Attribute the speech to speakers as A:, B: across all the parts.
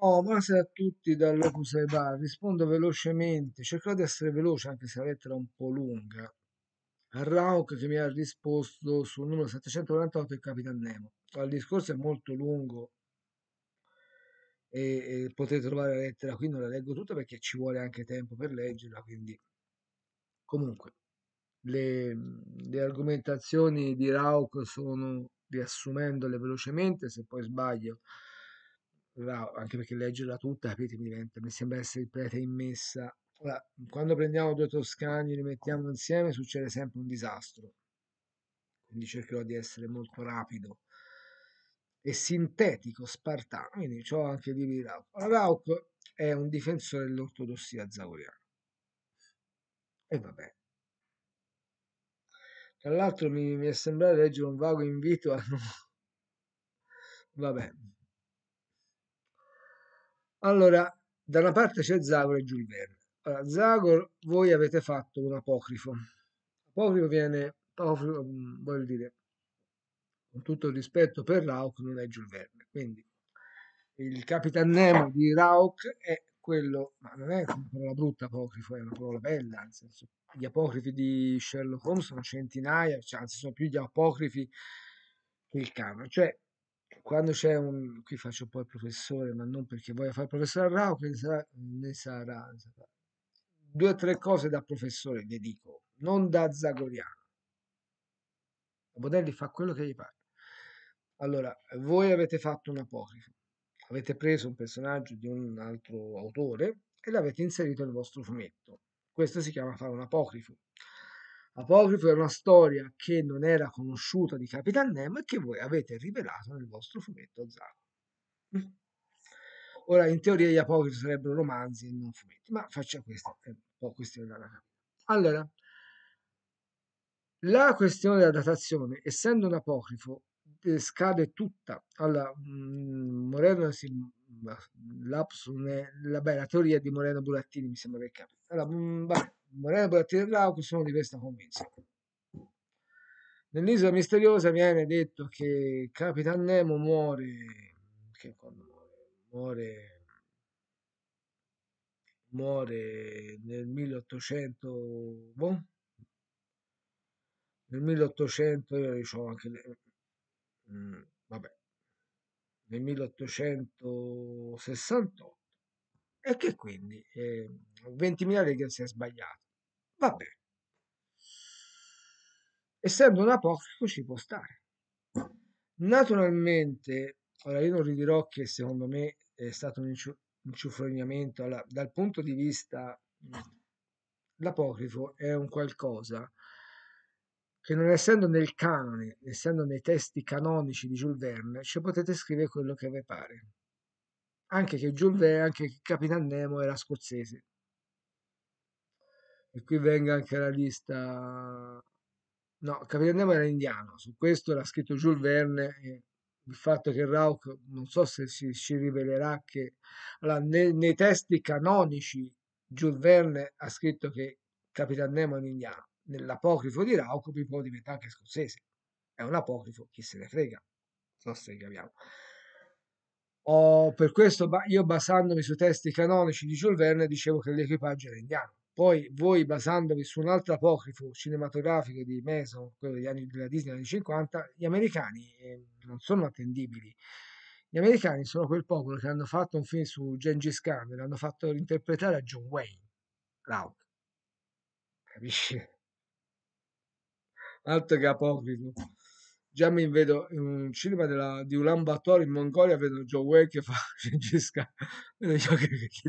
A: Oh, buonasera a tutti da Locus Bar. Rispondo velocemente. Cercherò di essere veloce anche se la lettera è un po' lunga. A Rauk che mi ha risposto sul numero 748 del Capitan Nemo. Il discorso è molto lungo e, e, potete trovare la lettera qui. Non la leggo tutta perché ci vuole anche tempo per leggerla. Quindi, comunque, le, le argomentazioni di Rauk sono riassumendole velocemente. Se poi sbaglio anche perché leggerla tutta capite, mi, diventa, mi sembra essere il prete in messa. Allora, quando prendiamo due toscani e li mettiamo insieme succede sempre un disastro, quindi cercherò di essere molto rapido e sintetico spartano, quindi ciò anche di Rauch. Rauch è un difensore dell'ortodossia zauriana. E va bene. Tra l'altro mi, mi è sembrato leggere un vago invito a... Vabbè, allora, da una parte c'è Zagor e Jules Verne. Allora, Zagor, voi avete fatto un apocrifo. Apocrifo viene, apocrifo, mm, voglio dire, con tutto il rispetto per Rauk, non è Jules Verne. Quindi il Capitan Nemo di Rauk è quello, ma non è una parola brutta apocrifo, è una parola bella, nel senso, gli apocrifi di Sherlock Holmes sono centinaia, cioè, anzi sono più gli apocrifi che il canone. Cioè, quando c'è un qui faccio un po' il professore ma non perché voglia fare il professore a Rao che ne sarà, ne sarà, ne sarà. due o tre cose da professore le dico non da zagoriano Bodelli fa quello che gli pare allora voi avete fatto un apocrifo avete preso un personaggio di un altro autore e l'avete inserito nel vostro fumetto questo si chiama fare un apocrifo Apocrifo è una storia che non era conosciuta di Capitan Nemo e che voi avete rivelato nel vostro fumetto Zago. Ora, in teoria, gli apocrifi sarebbero romanzi e non fumetti, ma faccia questa, è un po' questione della capita. Allora, la questione della datazione, essendo un apocrifo, eh, scade tutta. Allora, mm, Moreno si, mm, la, la, beh, la teoria di Moreno Burattini mi sembra che capita. Allora, mh, mm, vorrebbero attirarlo, che sono di questa convinzione. Nell'isola misteriosa viene detto che Capitan Nemo muore, che quando muore, muore, muore nel 1800, boh, nel 1800, io diciamo anche, mh, mm, vabbè, nel 1868 e che quindi eh, 20.000 righe si è sbagliato. Va bene. Essendo un apocrifo ci può stare. Naturalmente, ora io non ridirò che secondo me è stato un inciufrognamento, allora, dal punto di vista l'apocrifo è un qualcosa che non essendo nel canone, essendo nei testi canonici di Jules Verne, ci potete scrivere quello che vi pare anche che John anche che Capitan Nemo era scozzese. E qui venga anche la lista... No, Capitan Nemo era indiano, su questo l'ha scritto Jules Verne il fatto che Rauch, non so se si, si rivelerà che allora, nei, nei testi canonici Jules Verne ha scritto che Capitan Nemo è un indiano, nell'apocrifo di Rauch può diventare anche scozzese, è un apocrifo, chi se ne frega, non so se capiamo. Oh, per questo io basandomi sui testi canonici di Jules Verne dicevo che l'equipaggio era indiano. Poi voi basandovi su un altro apocrifo cinematografico di Meso, quello degli anni della Disney anni 50, gli americani ehm, non sono attendibili. Gli americani sono quel popolo che hanno fatto un film su Gengis Khan e l'hanno fatto interpretare a John Wayne. Loud. Capisci? Altro che apocrifo. Già mi vedo in un cinema della, di Ulan Bator in Mongolia, vedo Joe Way che fa Gisca, vedo io che, che chi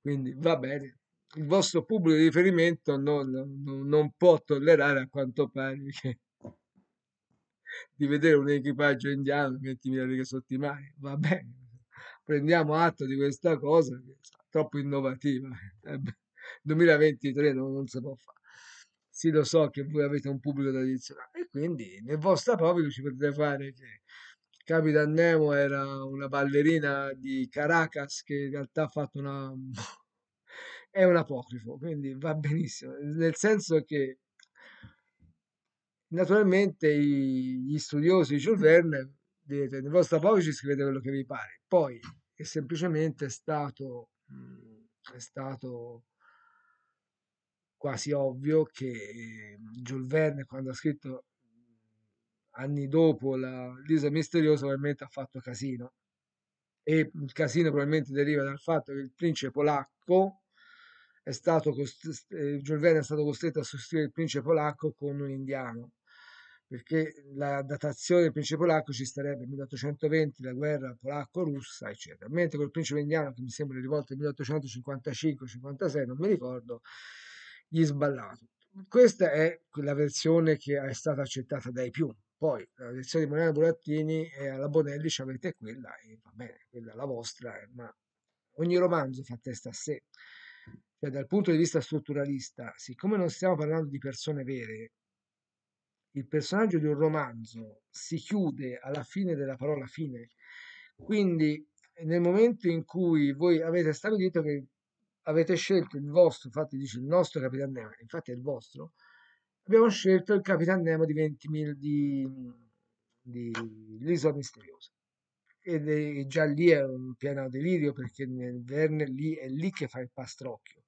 A: Quindi va bene, il vostro pubblico di riferimento non, non, non può tollerare a quanto pare che, di vedere un equipaggio indiano 20.000 righe sotto i mari, va bene, prendiamo atto di questa cosa troppo innovativa. 2023 eh non, non si può fare sì lo so che voi avete un pubblico tradizionale e quindi nel vostro proprio ci potete fare che Capitan Nemo era una ballerina di Caracas che in realtà ha fatto una è un apocrifo quindi va benissimo nel senso che naturalmente gli studiosi di Jules Verne direte nel vostro proprio ci scrivete quello che vi pare poi è semplicemente stato è stato quasi ovvio che ehm, Jules Verne quando ha scritto mhmm, anni dopo l'isola misteriosa ovviamente ha fatto casino e il casino probabilmente deriva dal fatto che il principe polacco è stato eh, Jules Verne è stato costretto a sostituire il principe polacco con un indiano perché la datazione del principe polacco ci starebbe nel 1820 la guerra polacco-russa eccetera mentre col principe indiano che mi sembra rivolto al 1855-56 non mi ricordo gli sballati. Questa è la versione che è stata accettata dai più. Poi la versione di Mariana Burattini e alla Bonelli ci avete quella e va bene, quella è la vostra, eh, ma ogni romanzo fa testa a sé. Cioè, dal punto di vista strutturalista, siccome non stiamo parlando di persone vere, il personaggio di un romanzo si chiude alla fine della parola fine. Quindi nel momento in cui voi avete stabilito che avete scelto il vostro, infatti dice il nostro Capitan Nemo, infatti è il vostro, abbiamo scelto il Capitan Nemo di 20.000 di, di L'isola misteriosa. Ed è, già lì è un pieno delirio perché nel Verne lì è lì che fa il pastrocchio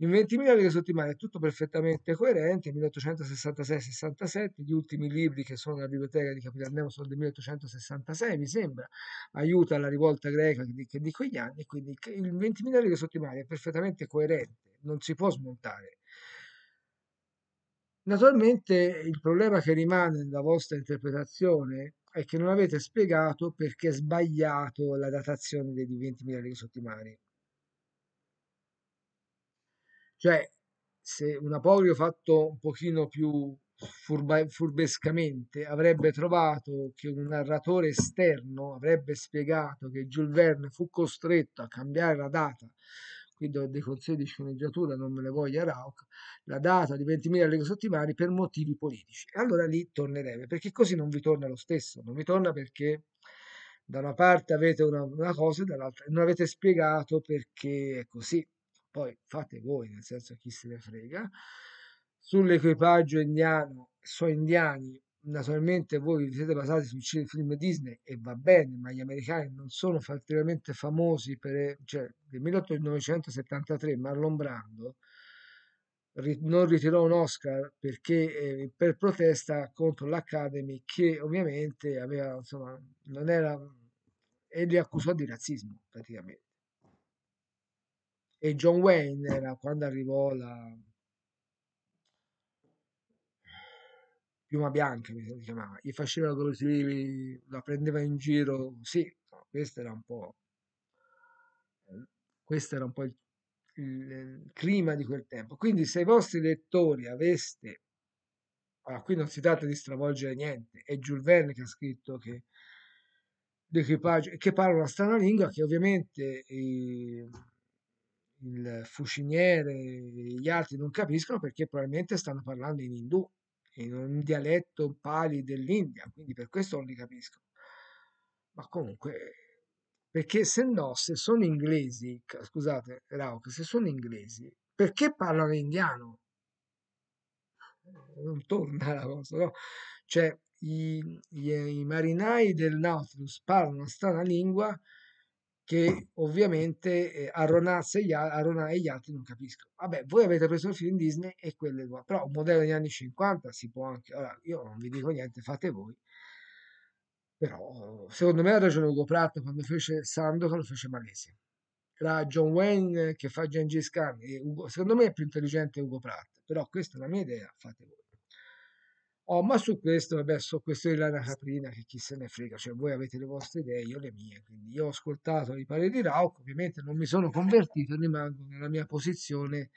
A: in 20.000 lire settimane è tutto perfettamente coerente, 1866-67, gli ultimi libri che sono nella biblioteca di Capitaneo sono del 1866, mi sembra, aiuta la rivolta greca di, di quegli anni, quindi il 20.000 lire settimane è perfettamente coerente, non si può smontare. Naturalmente il problema che rimane nella vostra interpretazione è che non avete spiegato perché è sbagliato la datazione dei 20.000 lire settimane cioè, se un Aporio fatto un pochino più furba, furbescamente avrebbe trovato che un narratore esterno avrebbe spiegato che Jules Verne fu costretto a cambiare la data qui do dei consigli di sceneggiatura, non me ne voglia Rauch, la data di 20.000 leghe settimane per motivi politici. Allora lì tornerebbe, perché così non vi torna lo stesso, non vi torna perché da una parte avete una, una cosa e dall'altra non avete spiegato perché è così poi fate voi, nel senso chi se ne frega. Sull'equipaggio indiano, suoi indiani, naturalmente voi vi siete basati sui film Disney e va bene, ma gli americani non sono particolarmente famosi per... cioè nel 1973 Marlon Brando non ritirò un Oscar perché eh, per protesta contro l'Academy che ovviamente aveva insomma non era e li accusò di razzismo praticamente e John Wayne era quando arrivò la Piuma Bianca, mi chiamava, gli faceva così, la prendeva in giro, sì, questo era un po', questo era un po' il, il, il clima di quel tempo. Quindi se i vostri lettori aveste allora, qui non si tratta di stravolgere niente, è Jules Verne che ha scritto che, che parla una strana lingua che ovviamente eh, il fuciniere e gli altri non capiscono perché probabilmente stanno parlando in indù, in un dialetto pali dell'India, quindi per questo non li capiscono. Ma comunque, perché se no, se sono inglesi, scusate, Rauk, se sono inglesi, perché parlano indiano? Eh, non torna la cosa, no? Cioè, i, i, i marinai del Nautilus parlano una strana lingua che ovviamente eh, Arona, e gli altri non capiscono. Vabbè, voi avete preso il film Disney e quello è il però un modello degli anni 50 si può anche, Allora, io non vi dico niente, fate voi. Però secondo me ha ragione Ugo Pratt quando fece Sandokan, lo fece Malese. Tra John Wayne che fa Gengis Khan e Ugo, secondo me è più intelligente Ugo Pratt, però questa è la mia idea, fate voi. Oh, ma su questo, vabbè, su questioni Lana caprina che chi se ne frega, cioè voi avete le vostre idee, io le mie, quindi io ho ascoltato i pareri di Rauk, ovviamente non mi sono convertito, rimango nella mia posizione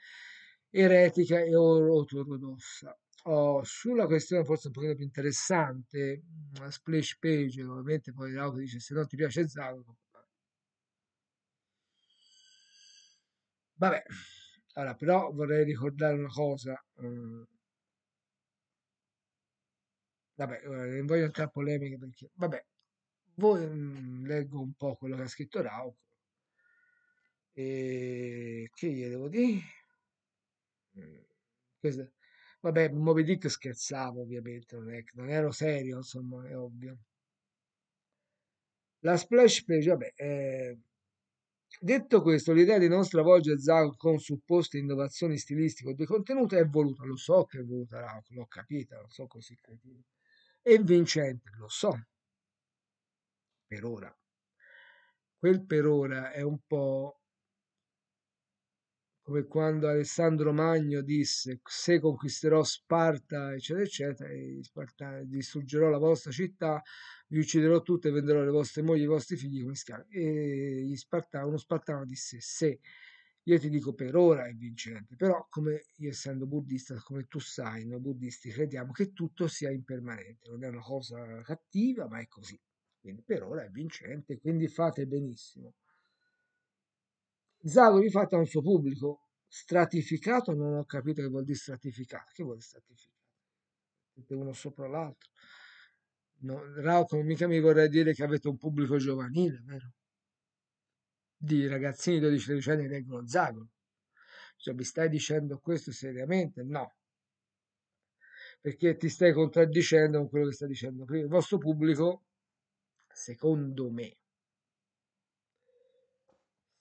A: eretica e ortodossa. Oh, sulla questione forse un pochino più interessante, una mm, splash page, ovviamente poi Rauk dice se non ti piace Zango, vabbè, allora però vorrei ricordare una cosa. Eh, vabbè, uhm, non voglio entrare in polemiche perché, vabbè, voi, mh, mhmm, leggo un po' quello che ha scritto Rauco. E che gli devo dire? Mhmm, questa... Vabbè, Moby Dick scherzavo ovviamente, non, è, non ero serio, insomma, è ovvio. La splash page, vabbè, eh, detto questo, l'idea di non stravolgere Zag con supposte innovazioni stilistiche o di contenuto è voluta, lo so che è voluta, l'ho capita, non so così cretino e vincente, lo so. Per ora. Quel per ora è un po' come quando Alessandro Magno disse se conquisterò Sparta, eccetera, eccetera, e Sparta, distruggerò la vostra città, vi ucciderò tutte, venderò le vostre mogli, i vostri figli come schiavi. E Sparta, uno spartano disse se io ti dico per ora è vincente, però come io essendo buddista, come tu sai, noi buddisti crediamo che tutto sia impermanente, non è una cosa cattiva, ma è così. Quindi per ora è vincente, quindi fate benissimo. Zago vi fate a un suo pubblico stratificato, non ho capito che vuol dire stratificato, che vuol dire stratificato? Uno sopra l'altro. No, Rauco, mica mi vorrei dire che avete un pubblico giovanile, vero? di ragazzini di 12-13 anni reggono zago. Cioè, mi stai dicendo questo seriamente? No. Perché ti stai contraddicendo con quello che stai dicendo prima. Il vostro pubblico, secondo me,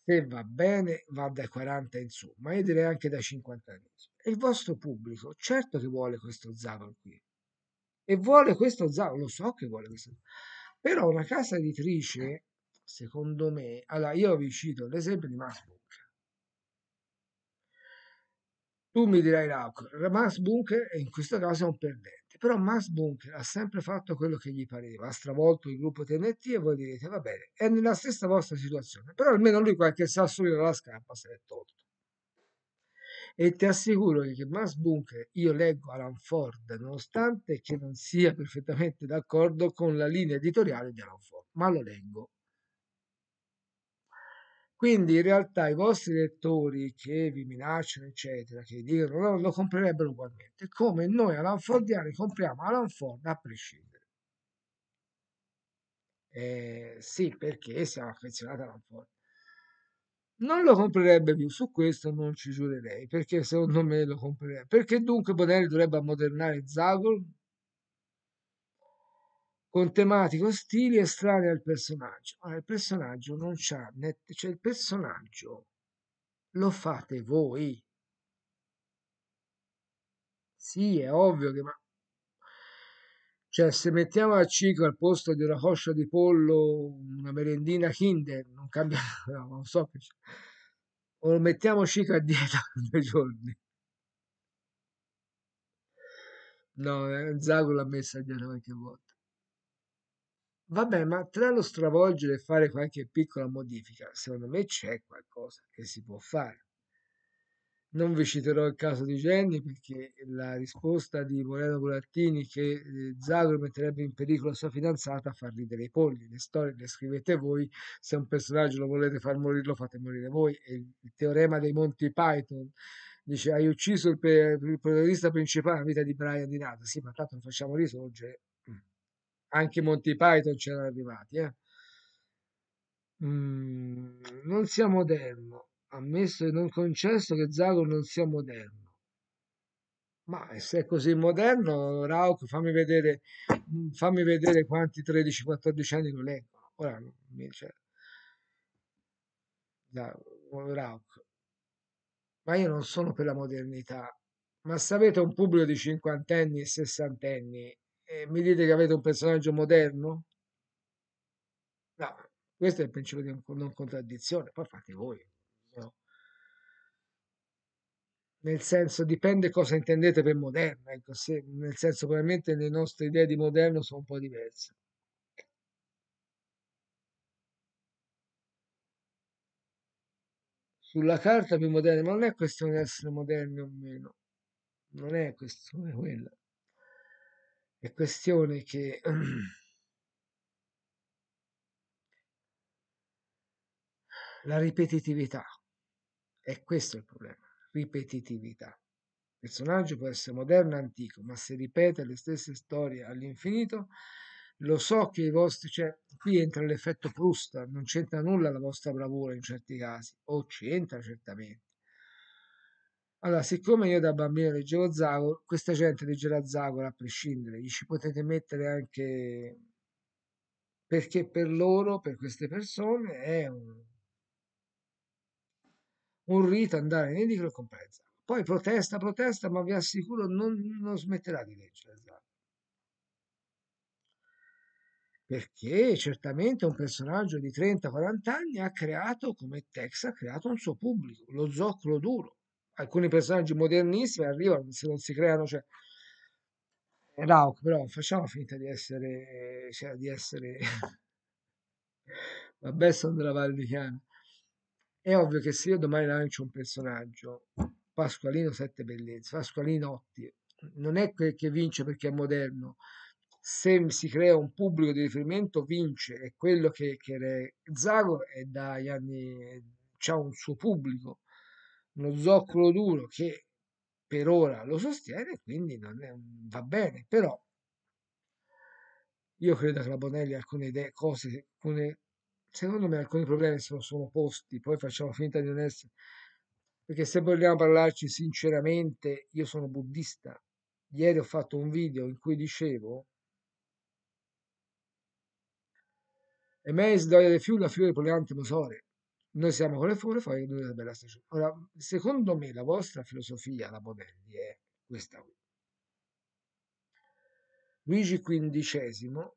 A: se va bene, va dai 40 in su, ma io direi anche dai 50 anni in su. E il vostro pubblico, certo che vuole questo zago qui. E vuole questo zago, lo so che vuole questo. Però una casa editrice secondo me, allora io vi cito l'esempio di Max Bunker. Tu mi dirai, Rauco, Max Bunker in questo caso è un perdente, però Max Bunker ha sempre fatto quello che gli pareva, ha stravolto il gruppo TNT e voi direte, va bene, è nella stessa vostra situazione, però almeno lui qualche sassolino dalla scarpa se l'è tolto. E ti assicuro che Max Bunker, io leggo Alan Ford, nonostante che non sia perfettamente d'accordo con la linea editoriale di Alan Ford, ma lo leggo quindi in realtà i vostri lettori che vi minacciano, eccetera, che dicono no, lo comprerebbero ugualmente, come noi Alan Fordiani compriamo Alan Ford a prescindere. Eh, sì, perché siamo affezionati a Alan Ford. Non lo comprerebbe più, su questo non ci giurerei, perché secondo me lo comprerebbe. Perché dunque Bonelli dovrebbe ammodernare Zagor? con tematiche ostili estranee al personaggio. Ma ah, il personaggio non c'ha, net... cioè il personaggio lo fate voi. Sì, è ovvio che ma... Cioè, se mettiamo a Cico al posto di una coscia di pollo una merendina Kinder, non cambia, no, non so che o mettiamo Cico a dieta due giorni. No, eh, Zago l'ha messa a dieta qualche volta. Vabbè, ma tra lo stravolgere e fare qualche piccola modifica, secondo me c'è qualcosa che si può fare. Non vi citerò il caso di Jenny perché la risposta di Moreno Burattini che eh, Zagro metterebbe in pericolo la sua fidanzata fa ridere i polli. Le storie le scrivete voi, se un personaggio lo volete far morire lo fate morire voi. È il teorema dei Monti Python dice hai ucciso il, il protagonista principale, la vita di Brian di Nato. Sì, ma tanto lo facciamo risorgere anche i Monty Python c'erano arrivati. Eh. Mm, non sia moderno, ammesso e non concesso che Zago non sia moderno. Ma se è così moderno, Rauk, fammi vedere, fammi vedere quanti 13-14 anni lo leggono. Ora non mi c'è. Cioè, Rauk. Ma io non sono per la modernità. Ma se avete un pubblico di cinquantenni e sessantenni e mi dite che avete un personaggio moderno? No, questo è il principio di non contraddizione, poi fate voi. No? Nel senso, dipende cosa intendete per moderno, ecco, se, nel senso probabilmente le nostre idee di moderno sono un po' diverse. Sulla carta più moderna, ma non è questione di essere moderni o meno, non è questione quella è questione che la ripetitività è questo il problema, ripetitività. Il personaggio può essere moderno o antico, ma se ripete le stesse storie all'infinito, lo so che i vostri, cioè, qui entra l'effetto Proust, non c'entra nulla la vostra bravura in certi casi, o c'entra certamente, allora, siccome io da bambino leggevo Zagor, questa gente leggerà Zagor a prescindere, gli ci potete mettere anche perché per loro, per queste persone, è un, un rito andare in edicolo e comprare Zagor. Poi protesta, protesta, ma vi assicuro non, non smetterà di leggere Zagor. Perché certamente un personaggio di 30-40 anni ha creato, come Tex, ha creato un suo pubblico, lo zoccolo duro alcuni personaggi modernissimi arrivano, se non si creano, cioè Rauk, però facciamo finta di essere, cioè, di essere vabbè sono della Valle di Chiana è ovvio che se io domani lancio un personaggio Pasqualino sette bellezze Pasqualinotti non è quel che vince perché è moderno se si crea un pubblico di riferimento vince è quello che, che Zago è dagli anni ha un suo pubblico uno zoccolo duro che per ora lo sostiene, quindi non è, va bene, però io credo che la Bonelli alcune idee, cose, alcune, secondo me alcuni problemi se lo sono posti, poi facciamo finta di non essere, perché se vogliamo parlarci sinceramente, io sono buddista, ieri ho fatto un video in cui dicevo e me sdoia de fiume, la fiore poliante mosore noi siamo con le fuori fuori due della bella stagione. Ora, secondo me la vostra filosofia, la Bonelli, è questa qui. Luigi XV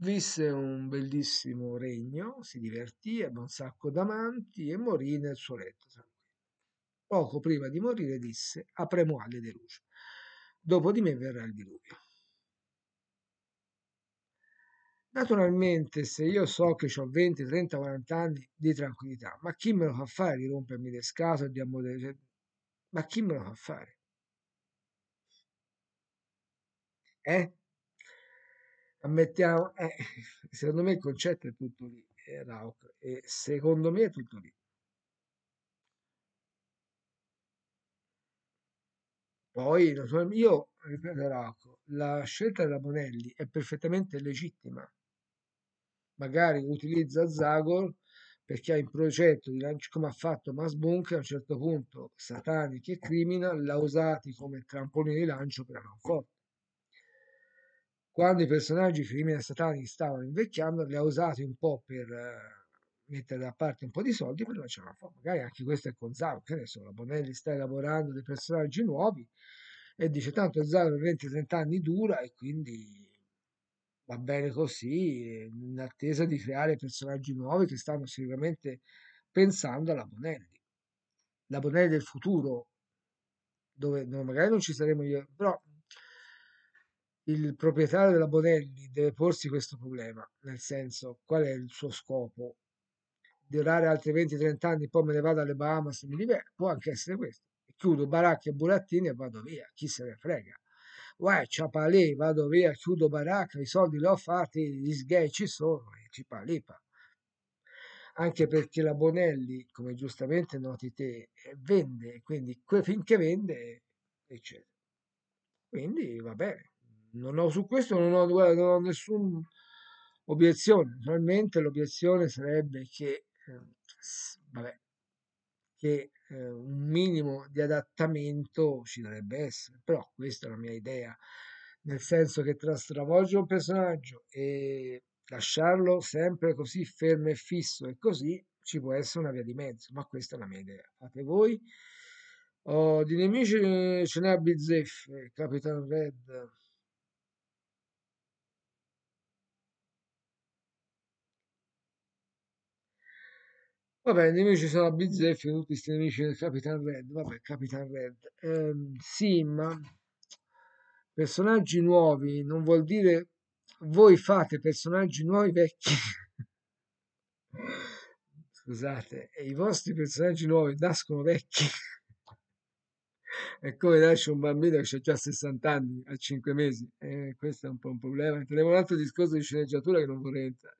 A: visse un bellissimo regno, si divertì, ebbe un sacco d'amanti e morì nel suo letto Poco prima di morire disse, apremo alle de luce. Dopo di me verrà il diluvio. Naturalmente, se io so che ho 20, 30, 40 anni di tranquillità, ma chi me lo fa fare di rompermi le scatole, di ammodere? Cioè, ma chi me lo fa fare? Eh? Ammettiamo, eh, secondo me il concetto è tutto lì, eh, Rauk, e secondo me è tutto lì. Poi, io ripeto, Rauco, la scelta della Bonelli è perfettamente legittima magari utilizza Zagor perché ha in progetto di lanciare, come ha fatto Mass Masbunk, a un certo punto Satanic e Criminal l'ha usati come trampolino di lancio per non Manforte. Quando i personaggi Criminal e Satanic stavano invecchiando, li ha usati un po' per eh, mettere da parte un po' di soldi per lanciare Manforte. Magari anche questo è con Zagor, che ne so, la Bonelli sta elaborando dei personaggi nuovi e dice tanto Zagor 20-30 anni dura e quindi va bene così, in attesa di creare personaggi nuovi che stanno sicuramente pensando alla Bonelli. La Bonelli del futuro, dove magari non ci saremo io, però il proprietario della Bonelli deve porsi questo problema, nel senso qual è il suo scopo? Durare altri 20-30 anni, poi me ne vado alle Bahamas mi può anche essere questo. chiudo baracche e burattini e vado via, chi se ne frega uè, ciapalì, vado via, chiudo baracca, i soldi li ho fatti, gli sghei ci sono, e ci cipalipa. Anche perché la Bonelli, come giustamente noti te, vende, quindi finché vende, eccetera. Quindi va bene, non ho, su questo non ho, non ho nessuna obiezione. Naturalmente l'obiezione sarebbe che, eh, vabbè, che eh, un minimo di adattamento ci dovrebbe essere, però questa è la mia idea, nel senso che tra stravolgere un personaggio e lasciarlo sempre così fermo e fisso e così ci può essere una via di mezzo, ma questa è la mia idea, fate voi. Oh, di nemici eh, ce n'è a bizzeffe, eh, Capitan Red, Vabbè, invece sono a bizzeffi tutti questi nemici del Capitan Red. Vabbè, Capitan Red. Eh, sì, ma personaggi nuovi non vuol dire voi fate personaggi nuovi vecchi. Scusate, e i vostri personaggi nuovi nascono vecchi. è come darci un bambino che ha già 60 anni a 5 mesi. Eh, questo è un po' un problema. Entriamo un altro discorso di sceneggiatura che non vorrei entrare.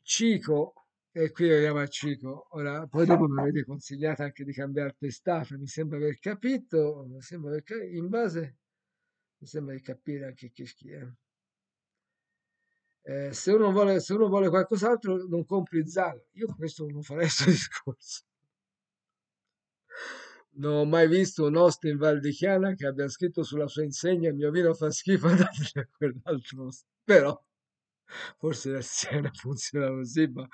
A: Cico e qui arriviamo a Cico. Ora, poi dopo mi avete consigliato anche di cambiare testata, mi sembra aver capito, mi sembra aver cap- in base, mi sembra di capire anche chi è. Eh, se, uno vuole, se uno vuole qualcos'altro, non compri Zara. Io questo non farei questo discorso. Non ho mai visto un host in Val di Chiana che abbia scritto sulla sua insegna il mio vino fa schifo, andatene quell'altro. Però, forse la Siena funziona così, ma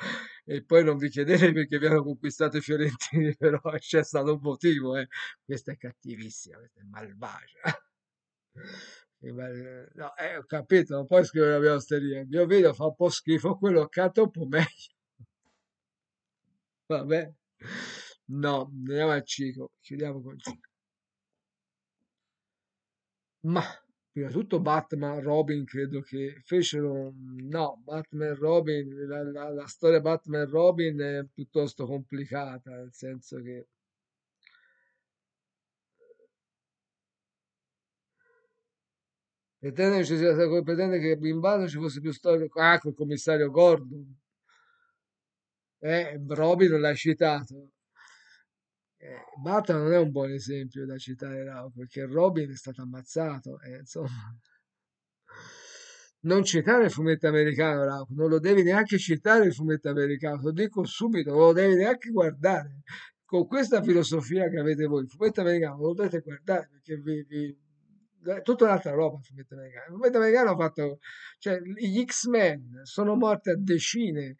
A: e poi non vi chiedete perché vi hanno conquistato i fiorentini, però c'è stato un motivo, eh. questa è cattivissima, questa è malvagia. No, eh, ho capito, non puoi scrivere la mia osteria, il mio video fa un po' schifo, quello accanto un po' meglio. Vabbè, no, andiamo al ciclo, chiudiamo con ciclo. Ma prima di tutto Batman, Robin, credo che fecero, no, Batman, Robin, la, la, la storia Batman, Robin è piuttosto complicata, nel senso che... Pretende che, ci sia, pretende che in base ci fosse più storia, ah, il commissario Gordon. Eh, Robin l'ha citato, eh, Bata non è un buon esempio da citare Rao perché Robin è stato ammazzato eh, insomma non citare il fumetto americano Rao non lo devi neanche citare il fumetto americano lo dico subito non lo devi neanche guardare con questa filosofia che avete voi il fumetto americano lo dovete guardare perché vi, vi tutta un'altra roba il fumetto americano. Il fumetto americano ha fatto, cioè, gli X-Men sono morti a decine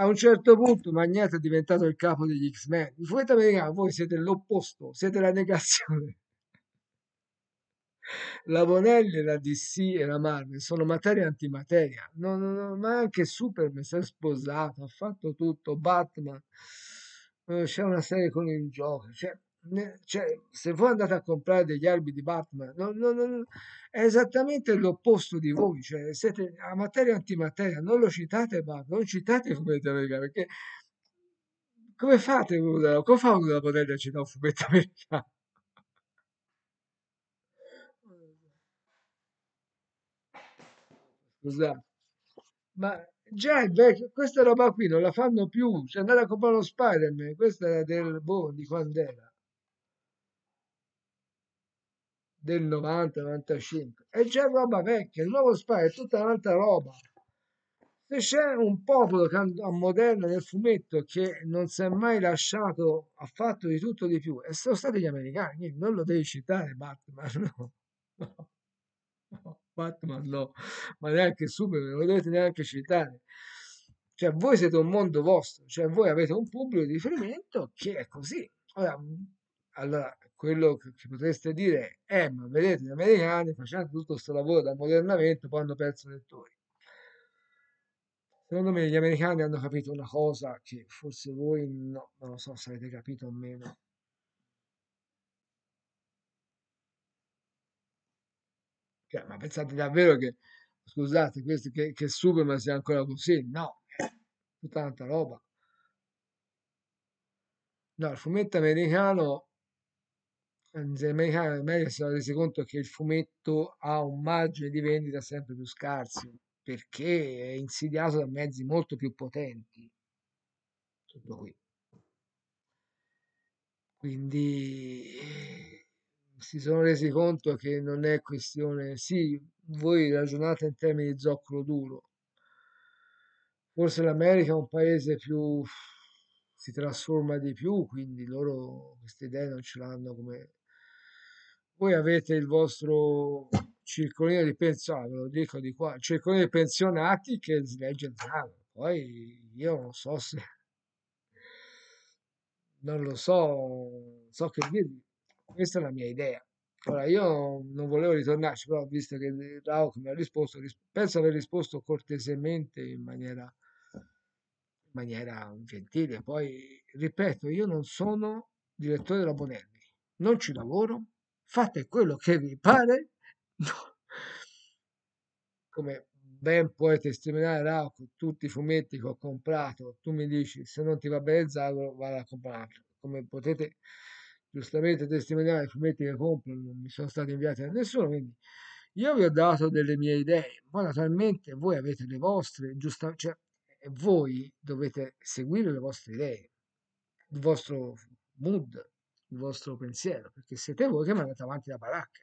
A: a un certo punto Magneto è diventato il capo degli X-Men. Il fumetto americano, voi siete l'opposto, siete la negazione. La Bonelli, la DC e la Marvel sono materia e antimateria, no, no, ma anche Superman si è sposato, ha fatto tutto, Batman, eh, c'è una serie con il gioco, cioè, cioè, se voi andate a comprare degli albi di Batman, no, no, no, è esattamente l'opposto di voi, cioè siete a materia antimateria, non lo citate Batman, non citate fumetti americani. perché come fate uno, come fa uno da poter citare un fumetto americano? Scusate, ma già invece questa roba qui non la fanno più, cioè andate a comprare lo Spider-Man, questa era del boh, di quando era del 90-95 è già roba vecchia, il nuovo spy è tutta un'altra roba. Se c'è un popolo a moderna nel fumetto che non si è mai lasciato, ha fatto di tutto di più, e sono stati gli americani, non lo devi citare Batman, no. no. Batman no, ma neanche Superman, non lo dovete neanche citare. Cioè, voi siete un mondo vostro, cioè voi avete un pubblico di riferimento che è così. Ora, allora, quello che potreste dire è eh, ma vedete gli americani facendo tutto questo lavoro di ammodernamento poi hanno perso lettori secondo me gli americani hanno capito una cosa che forse voi no, non lo so se avete capito o meno cioè, ma pensate davvero che scusate questo, che, che Superman sia ancora così no, tutta tanta roba no, il fumetto americano Zemeckis ormai si è resi conto che il fumetto ha un margine di vendita sempre più scarso perché è insidiato da mezzi molto più potenti. Tutto qui. Quindi si sono resi conto che non è questione, sì, voi ragionate in termini di zoccolo duro. Forse l'America è un paese più si trasforma di più, quindi loro queste idee non ce l'hanno come voi avete il vostro circolino di pensionati, ve lo dico di qua, circolino di pensionati che legge il Zan. Poi io non so se... Non lo so, so che dirvi. Questa è la mia idea. Ora io non volevo ritornarci, però visto che Rauch mi ha risposto, penso aver risposto cortesemente in maniera, in maniera gentile. Poi ripeto, io non sono direttore della Bonelli, non ci lavoro, fate quello che vi pare. No. Come ben puoi testimoniare Rauco, tutti i fumetti che ho comprato, tu mi dici se non ti va bene il Zagro, vado a comprarlo. Come potete giustamente testimoniare, i fumetti che compro non mi sono stati inviati da nessuno, quindi io vi ho dato delle mie idee, poi naturalmente voi avete le vostre, giusta, cioè voi dovete seguire le vostre idee, il vostro mood, il vostro pensiero, perché siete voi che mi andate avanti la baracca.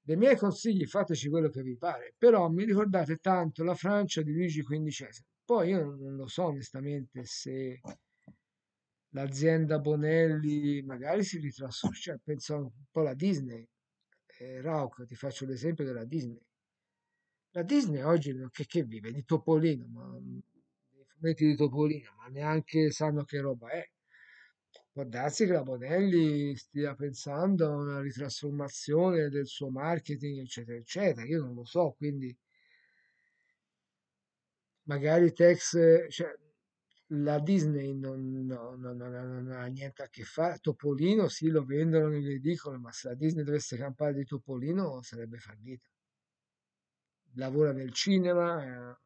A: Dei miei consigli fateci quello che vi pare, però mi ricordate tanto la Francia di Luigi XV. Poi io non lo so onestamente se l'azienda Bonelli magari si ritrasforma, cioè, penso un po' alla Disney. Eh, Rauch, ti faccio l'esempio della Disney. La Disney oggi che, che vive? Di Topolino, ma, mm, di Topolino, ma neanche sanno che roba è Può darsi che la Bonelli stia pensando a una ritrasformazione del suo marketing, eccetera, eccetera. Io non lo so, quindi magari Tex, cioè, la Disney non, no, no, no, non, ha niente a che fare. Topolino sì, lo vendono in ridicolo, ma se la Disney dovesse campare di Topolino sarebbe fallita. Lavora nel cinema, eh,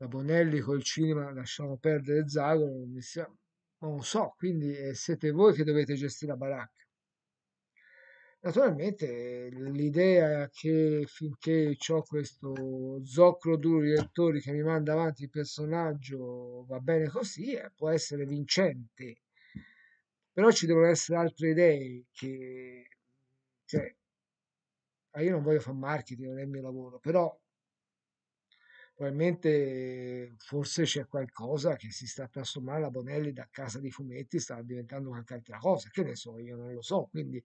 A: la Bonelli col cinema, lasciamo perdere Zago, non, sia, non so, quindi eh, siete voi che dovete gestire la baracca. Naturalmente l'idea che finché ho questo zoccolo duro di lettori che mi manda avanti il personaggio va bene così, eh, può essere vincente, però ci devono essere altre idee che... Cioè, ah, io non voglio fare marketing, non è il mio lavoro, però probabilmente forse c'è qualcosa che si sta trasformando la Bonelli da casa di fumetti sta diventando qualche altra cosa che ne so io non lo so quindi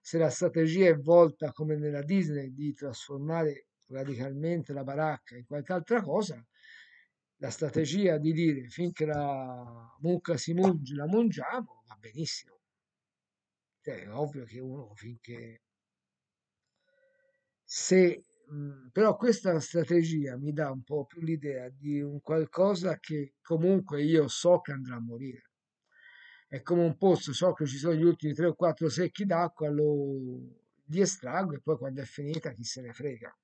A: se la strategia è volta come nella Disney di trasformare radicalmente la baracca in qualche altra cosa la strategia di dire finché la mucca si munge la mungiamo va benissimo cioè, è ovvio che uno finché se però questa strategia mi dà un po' più l'idea di un qualcosa che comunque io so che andrà a morire. È come un pozzo, so che ci sono gli ultimi tre o quattro secchi d'acqua, lo li estraggo e poi quando è finita chi se ne frega.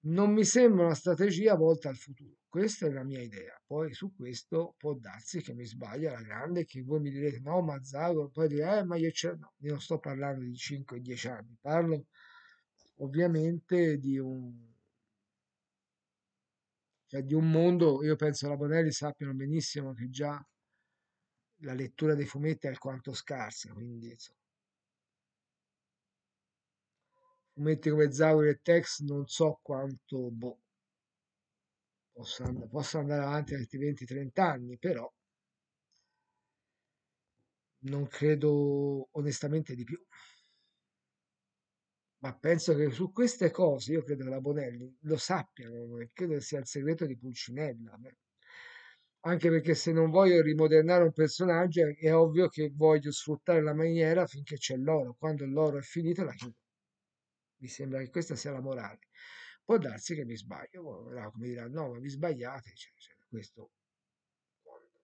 A: Non mi sembra una strategia volta al futuro, questa è la mia idea. Poi su questo può darsi che mi sbaglia la grande, che voi mi direte no, ma Zagor, poi dire eh, ma io c'è, no, io non sto parlando di 5-10 anni, parlo ovviamente di un, cioè di un mondo, io penso la Bonelli sappiano benissimo che già la lettura dei fumetti è alquanto scarsa, quindi insomma. fumetti come Zauri e Tex non so quanto boh, possa, and- possa andare avanti altri 20-30 anni, però non credo onestamente di più ma penso che su queste cose, io credo che la Bonelli lo sappiano, e credo sia il segreto di Pulcinella. Eh. Anche perché se non voglio rimodernare un personaggio, è ovvio che voglio sfruttare la maniera finché c'è l'oro. Quando l'oro è finito, la chiudo. Mi sembra che questa sia la morale. Può darsi che mi sbaglio, boh, no, come dirà, no, ma vi sbagliate, cioè, questo